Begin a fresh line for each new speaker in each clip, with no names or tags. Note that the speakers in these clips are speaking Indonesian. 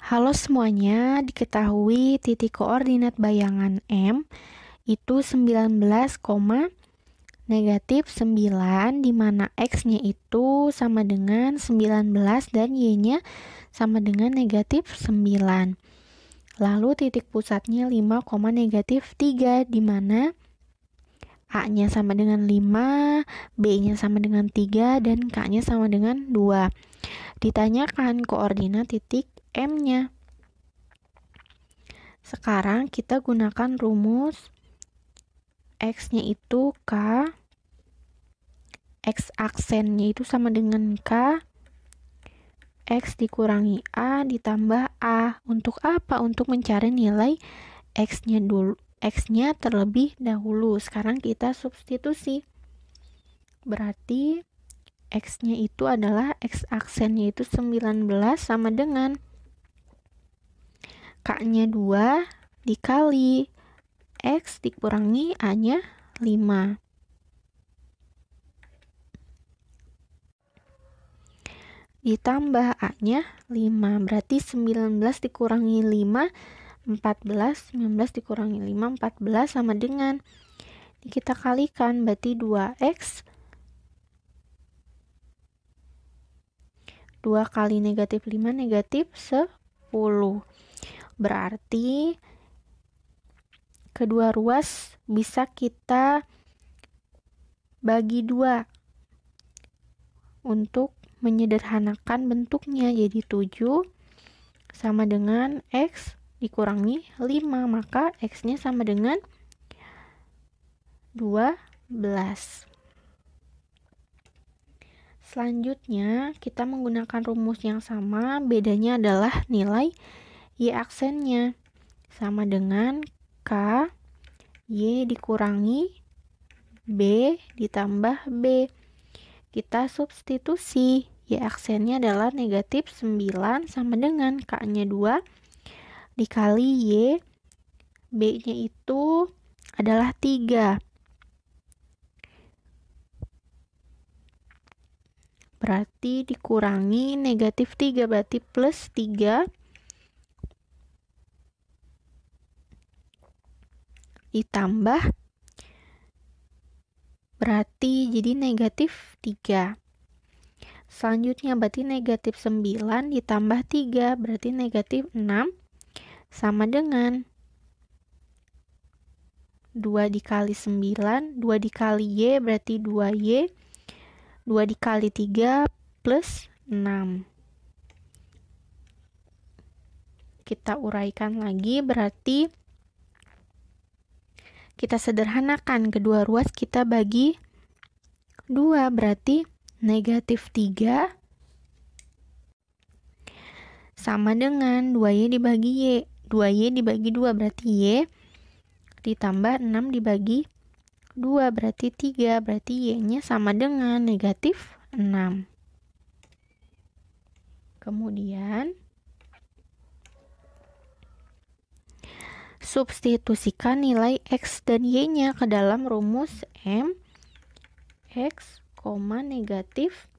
Halo semuanya, diketahui titik koordinat bayangan M itu 19, negatif 9 di mana X-nya itu sama dengan 19 dan Y-nya sama dengan negatif 9. Lalu titik pusatnya 5, negatif 3 di mana A-nya sama dengan 5, B-nya sama dengan 3, dan K-nya sama dengan 2. Ditanyakan koordinat titik M-nya. Sekarang kita gunakan rumus X-nya itu K, X aksennya itu sama dengan K, X dikurangi A ditambah A. Untuk apa? Untuk mencari nilai X-nya dulu. X-nya terlebih dahulu. Sekarang kita substitusi. Berarti X-nya itu adalah X aksennya itu 19 sama dengan K-nya 2 dikali X dikurangi A-nya 5. ditambah A-nya 5 berarti 19 dikurangi 5 14 19 dikurangi 5 14 sama dengan ini kita kalikan berarti 2x 2 kali negatif 5 negatif 10 berarti kedua ruas bisa kita bagi dua untuk menyederhanakan bentuknya jadi 7 sama dengan X dikurangi 5 maka X-nya sama dengan 12 selanjutnya kita menggunakan rumus yang sama bedanya adalah nilai Y aksennya sama dengan K Y dikurangi B ditambah B kita substitusi Y ya, aksennya adalah negatif 9 sama dengan K-nya 2 dikali Y. B-nya itu adalah 3. Berarti dikurangi negatif 3 berarti plus 3 ditambah berarti jadi negatif 3. Selanjutnya berarti negatif 9 ditambah 3 berarti negatif 6 sama dengan 2 dikali 9, 2 dikali Y berarti 2Y, 2 dikali 3 plus 6. Kita uraikan lagi berarti kita sederhanakan kedua ruas kita bagi 2 berarti negatif 3 sama dengan 2Y dibagi Y. 2Y dibagi 2 berarti Y ditambah 6 dibagi 2 berarti 3 berarti Y-nya sama dengan negatif 6. Kemudian substitusikan nilai X dan Y-nya ke dalam rumus M X koma negatif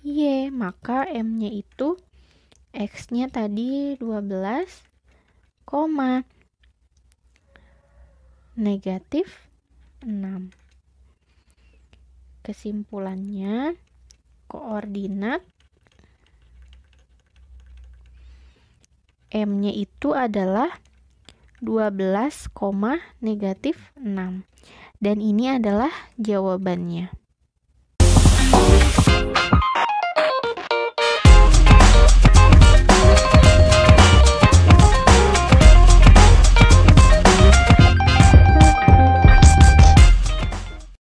Y, maka M-nya itu X-nya tadi 12, koma negatif 6. Kesimpulannya, koordinat M-nya itu adalah 12, negatif 6. Dan ini adalah jawabannya.